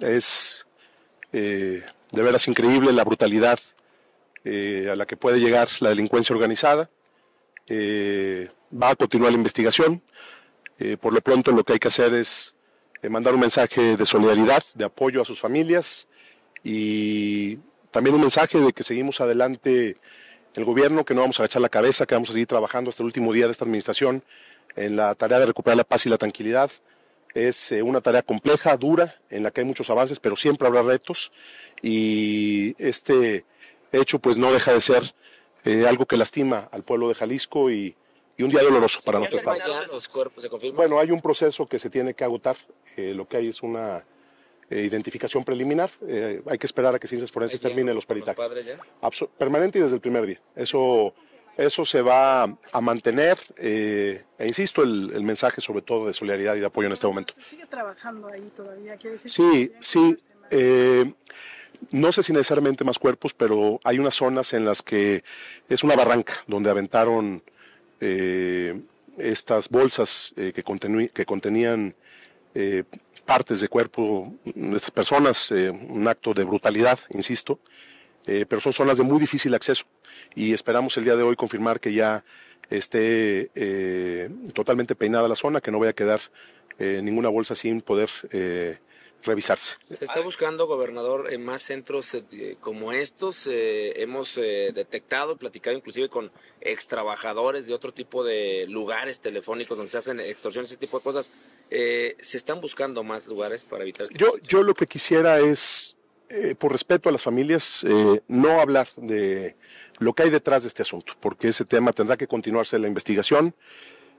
Es eh, de veras increíble la brutalidad eh, a la que puede llegar la delincuencia organizada. Eh, va a continuar la investigación. por lo pronto lo que hay que hacer es mandar un mensaje de solidaridad, de apoyo a sus familias y también un mensaje de que seguimos adelante el gobierno, que no vamos a echar la cabeza, que vamos a seguir trabajando hasta el último día de esta administración en la tarea de recuperar la paz y la tranquilidad es eh, una tarea compleja, dura, en la que hay muchos avances, pero siempre habrá retos y este hecho pues no deja de ser eh, algo que lastima al pueblo de Jalisco y, y un día doloroso para nuestro Estado. bueno, hay un proceso que se tiene que agotar. Eh, lo que hay es una identificación preliminar. hay que esperar a que Ciencias Forenses termine los peritajes. permanente y desde el primer día. Eso. Eso se va a mantener, eh, e insisto, el, mensaje sobre todo de solidaridad y de apoyo en este momento. sigue trabajando ahí todavía? sí, sí. Eh, no sé si necesariamente más cuerpos, pero hay unas zonas en las que es una barranca donde aventaron eh, estas bolsas que, que, contenían partes de cuerpo de estas personas, un acto de brutalidad, insisto. Eh, pero son zonas de muy difícil acceso y esperamos el día de hoy confirmar que ya esté eh, totalmente peinada la zona, que no vaya a quedar eh, ninguna bolsa sin poder revisarse. Se está buscando, gobernador, en más centros como estos. hemos detectado, platicado inclusive con Extrabajadores de otro tipo de lugares telefónicos donde se hacen extorsiones, ese tipo de cosas. ¿Se están buscando más lugares para evitar? Este yo, yo lo que quisiera es eh, por respeto a las familias, eh, no hablar de lo que hay detrás de este asunto, porque ese tema tendrá que continuarse la investigación,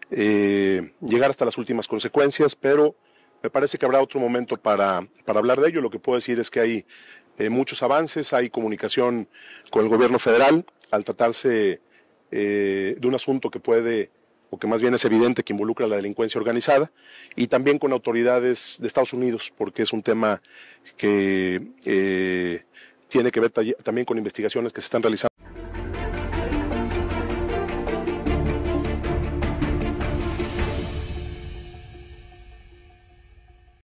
eh, llegar hasta las últimas consecuencias, pero me parece que habrá otro momento para hablar de ello. Lo que puedo decir es que hay muchos avances, hay comunicación con el gobierno federal al tratarse de un asunto que puede porque más bien es evidente que involucra la delincuencia organizada, y también con autoridades de Estados Unidos, porque es un tema que eh, tiene que ver también con investigaciones que se están realizando.